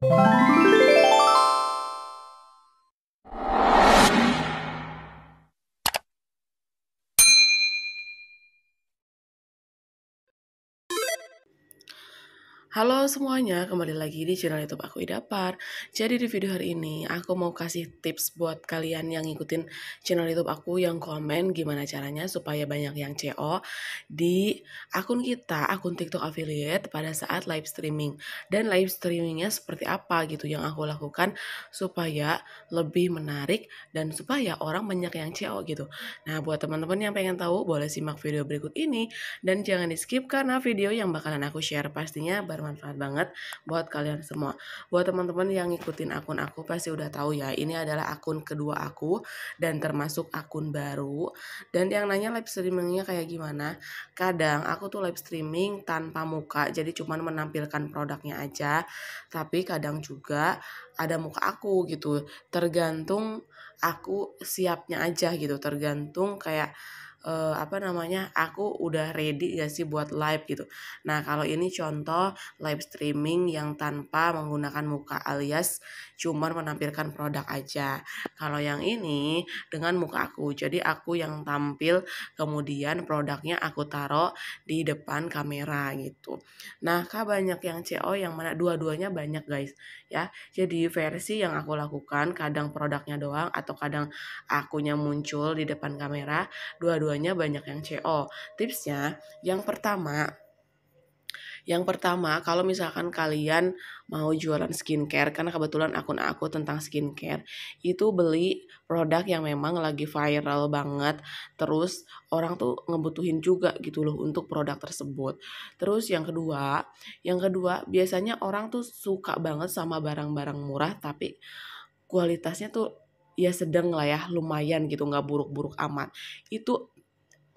Música Halo semuanya, kembali lagi di channel YouTube aku Idapar. Jadi di video hari ini aku mau kasih tips buat kalian yang ngikutin channel YouTube aku yang komen gimana caranya supaya banyak yang CO di akun kita, akun TikTok affiliate pada saat live streaming. Dan live streamingnya seperti apa gitu yang aku lakukan supaya lebih menarik dan supaya orang banyak yang CO gitu. Nah, buat teman-teman yang pengen tahu boleh simak video berikut ini dan jangan di-skip karena video yang bakalan aku share pastinya bermanfaat bermanfaat banget buat kalian semua. Buat teman-teman yang ngikutin akun aku pasti udah tahu ya, ini adalah akun kedua aku dan termasuk akun baru. Dan yang nanya live streamingnya kayak gimana? Kadang aku tuh live streaming tanpa muka, jadi cuman menampilkan produknya aja. Tapi kadang juga ada muka aku gitu tergantung aku siapnya aja gitu tergantung kayak uh, apa namanya aku udah ready gak sih buat live gitu nah kalau ini contoh live streaming yang tanpa menggunakan muka alias cuman menampilkan produk aja kalau yang ini dengan muka aku jadi aku yang tampil kemudian produknya aku taruh di depan kamera gitu nah kak banyak yang CO yang mana dua-duanya banyak guys ya jadi versi yang aku lakukan kadang produknya doang atau kadang akunya muncul di depan kamera dua-duanya dua-duanya banyak yang CO. Tipsnya, yang pertama, yang pertama, kalau misalkan kalian mau jualan skincare, karena kebetulan akun aku tentang skincare, itu beli produk yang memang lagi viral banget, terus orang tuh ngebutuhin juga gitu loh untuk produk tersebut. Terus yang kedua, yang kedua biasanya orang tuh suka banget sama barang-barang murah tapi kualitasnya tuh ya sedang lah ya lumayan gitu nggak buruk-buruk amat itu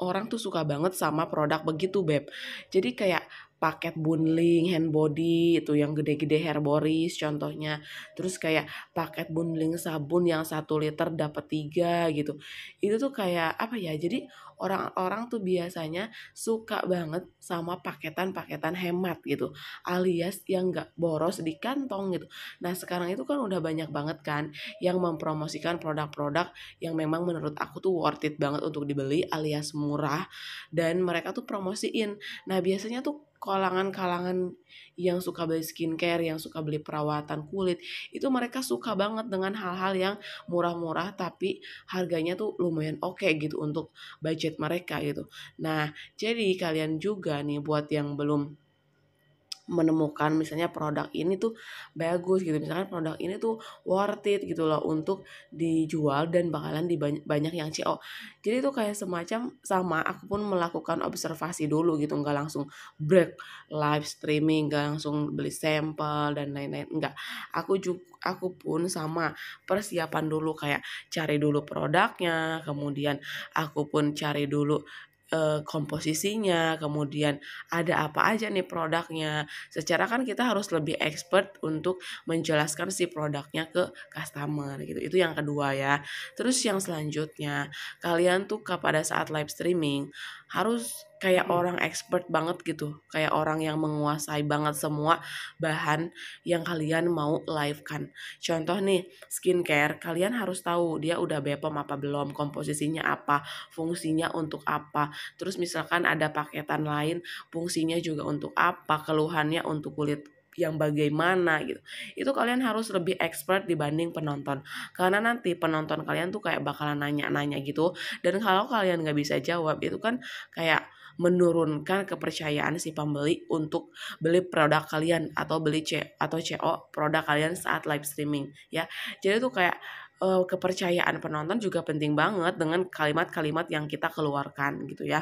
orang tuh suka banget sama produk begitu beb jadi kayak paket bundling hand body itu yang gede-gede herboris contohnya terus kayak paket bundling sabun yang satu liter dapat tiga gitu itu tuh kayak apa ya jadi orang-orang tuh biasanya suka banget sama paketan-paketan hemat gitu alias yang nggak boros di kantong gitu nah sekarang itu kan udah banyak banget kan yang mempromosikan produk-produk yang memang menurut aku tuh worth it banget untuk dibeli alias murah dan mereka tuh promosiin nah biasanya tuh kalangan-kalangan yang suka beli skincare, yang suka beli perawatan kulit, itu mereka suka banget dengan hal-hal yang murah-murah tapi harganya tuh lumayan oke okay gitu untuk budget mereka gitu. Nah, jadi kalian juga nih buat yang belum menemukan misalnya produk ini tuh bagus gitu misalkan produk ini tuh worth it gitu loh untuk dijual dan bakalan di banyak yang CO jadi itu kayak semacam sama aku pun melakukan observasi dulu gitu nggak langsung break live streaming nggak langsung beli sampel dan lain-lain enggak aku juga aku pun sama persiapan dulu kayak cari dulu produknya kemudian aku pun cari dulu Eh, komposisinya, kemudian ada apa aja nih produknya. Secara kan kita harus lebih expert untuk menjelaskan si produknya ke customer gitu. Itu yang kedua ya. Terus yang selanjutnya, kalian tuh pada saat live streaming harus kayak hmm. orang expert banget gitu kayak orang yang menguasai banget semua bahan yang kalian mau live kan contoh nih skincare kalian harus tahu dia udah bepom apa belum komposisinya apa fungsinya untuk apa terus misalkan ada paketan lain fungsinya juga untuk apa keluhannya untuk kulit yang bagaimana gitu itu kalian harus lebih expert dibanding penonton karena nanti penonton kalian tuh kayak bakalan nanya-nanya gitu dan kalau kalian nggak bisa jawab itu kan kayak menurunkan kepercayaan si pembeli untuk beli produk kalian atau beli C atau CO produk kalian saat live streaming ya. Jadi tuh kayak uh, kepercayaan penonton juga penting banget dengan kalimat-kalimat yang kita keluarkan gitu ya.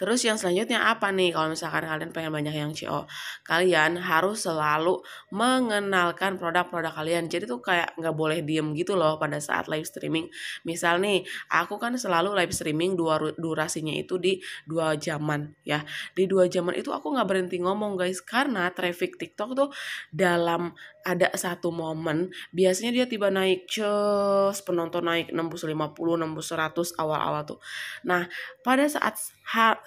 Terus yang selanjutnya apa nih kalau misalkan kalian pengen banyak yang CO? Kalian harus selalu mengenalkan produk-produk kalian. Jadi tuh kayak nggak boleh diem gitu loh pada saat live streaming. Misal nih, aku kan selalu live streaming dua durasinya itu di dua jaman ya. Di dua jaman itu aku nggak berhenti ngomong guys karena traffic TikTok tuh dalam ada satu momen biasanya dia tiba naik cus penonton naik 650 6100 awal-awal tuh. Nah, pada saat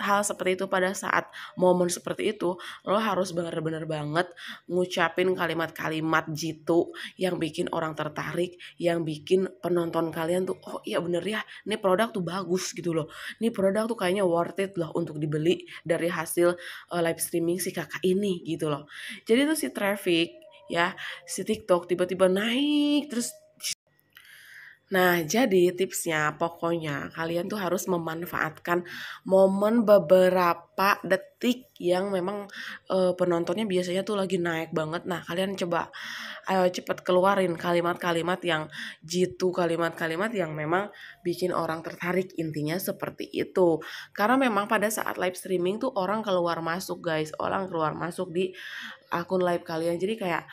hal seperti itu pada saat momen seperti itu lo harus bener-bener banget ngucapin kalimat-kalimat jitu yang bikin orang tertarik yang bikin penonton kalian tuh oh iya bener ya ini produk tuh bagus gitu loh ini produk tuh kayaknya worth it loh untuk dibeli dari hasil uh, live streaming si kakak ini gitu loh jadi tuh si traffic ya si TikTok tiba-tiba naik terus Nah, jadi tipsnya pokoknya kalian tuh harus memanfaatkan momen beberapa detik yang memang e, penontonnya biasanya tuh lagi naik banget. Nah, kalian coba ayo cepet keluarin kalimat-kalimat yang jitu, kalimat-kalimat yang memang bikin orang tertarik. Intinya seperti itu. Karena memang pada saat live streaming tuh orang keluar masuk, guys. Orang keluar masuk di akun live kalian. Jadi kayak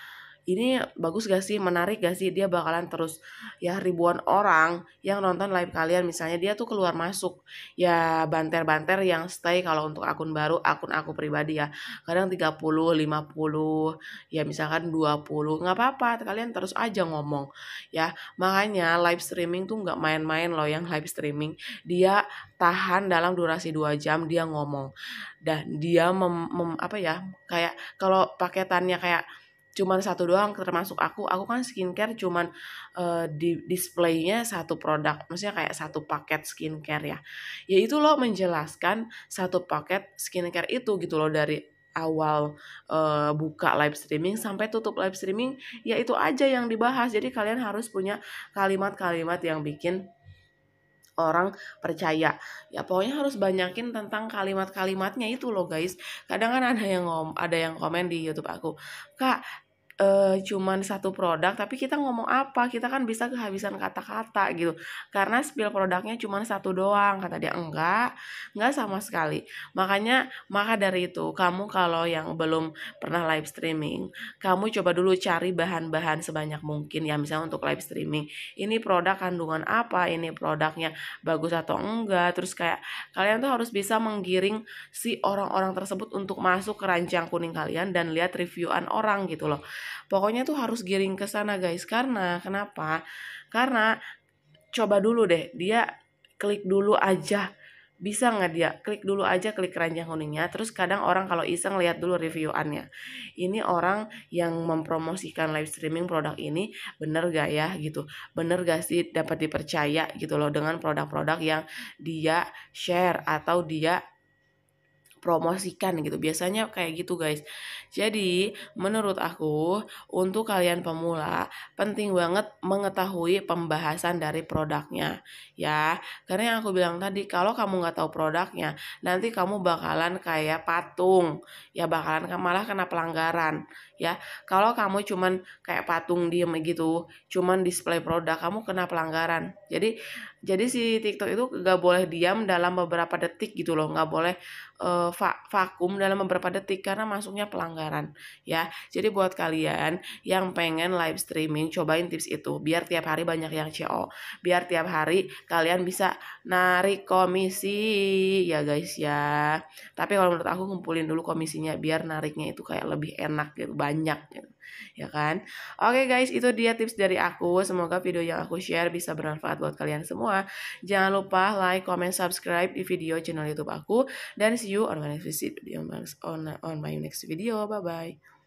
ini bagus gak sih menarik gak sih dia bakalan terus ya ribuan orang yang nonton live kalian misalnya dia tuh keluar masuk ya banter-banter yang stay kalau untuk akun baru akun aku pribadi ya kadang 30 50 ya misalkan 20 nggak apa-apa kalian terus aja ngomong ya makanya live streaming tuh nggak main-main loh yang live streaming dia tahan dalam durasi 2 jam dia ngomong dan dia mem, mem apa ya kayak kalau paketannya kayak cuman satu doang termasuk aku aku kan skincare cuman uh, di displaynya satu produk maksudnya kayak satu paket skincare ya yaitu lo menjelaskan satu paket skincare itu gitu loh dari awal uh, buka live streaming sampai tutup live streaming yaitu aja yang dibahas jadi kalian harus punya kalimat-kalimat yang bikin orang percaya ya pokoknya harus banyakin tentang kalimat-kalimatnya itu loh guys kadang kan ada yang ngom ada yang komen di YouTube aku kak uh, cuman satu produk tapi kita ngomong apa kita kan bisa kehabisan kata-kata gitu karena spill produknya cuman satu doang kata dia enggak enggak sama sekali makanya maka dari itu kamu kalau yang belum pernah live streaming kamu coba dulu cari bahan-bahan sebanyak mungkin ya misalnya untuk live streaming ini produk kandungan apa ini produknya bagus atau enggak terus kayak kalian tuh harus bisa menggiring si orang-orang tersebut untuk masuk ke ranjang kuning kalian dan lihat reviewan orang gitu loh Pokoknya tuh harus giring ke sana guys karena kenapa? Karena coba dulu deh dia klik dulu aja bisa nggak dia klik dulu aja klik keranjang kuningnya terus kadang orang kalau iseng lihat dulu reviewannya ini orang yang mempromosikan live streaming produk ini bener gak ya gitu bener gak sih dapat dipercaya gitu loh dengan produk-produk yang dia share atau dia promosikan gitu. Biasanya kayak gitu guys. Jadi menurut aku untuk kalian pemula penting banget mengetahui pembahasan dari produknya ya. Karena yang aku bilang tadi kalau kamu nggak tahu produknya nanti kamu bakalan kayak patung ya bakalan malah kena pelanggaran ya. Kalau kamu cuman kayak patung diem gitu cuman display produk kamu kena pelanggaran. Jadi jadi si TikTok itu nggak boleh diam dalam beberapa detik gitu loh nggak boleh uh, vakum dalam beberapa detik karena masuknya pelanggaran ya jadi buat kalian yang pengen live streaming cobain tips itu biar tiap hari banyak yang CO biar tiap hari kalian bisa narik komisi ya guys ya tapi kalau menurut aku ngumpulin dulu komisinya biar nariknya itu kayak lebih enak gitu banyak gitu ya kan? Oke guys, itu dia tips dari aku. Semoga video yang aku share bisa bermanfaat buat kalian semua. Jangan lupa like, comment, subscribe di video channel YouTube aku dan see you on my next video on my next video. Bye bye.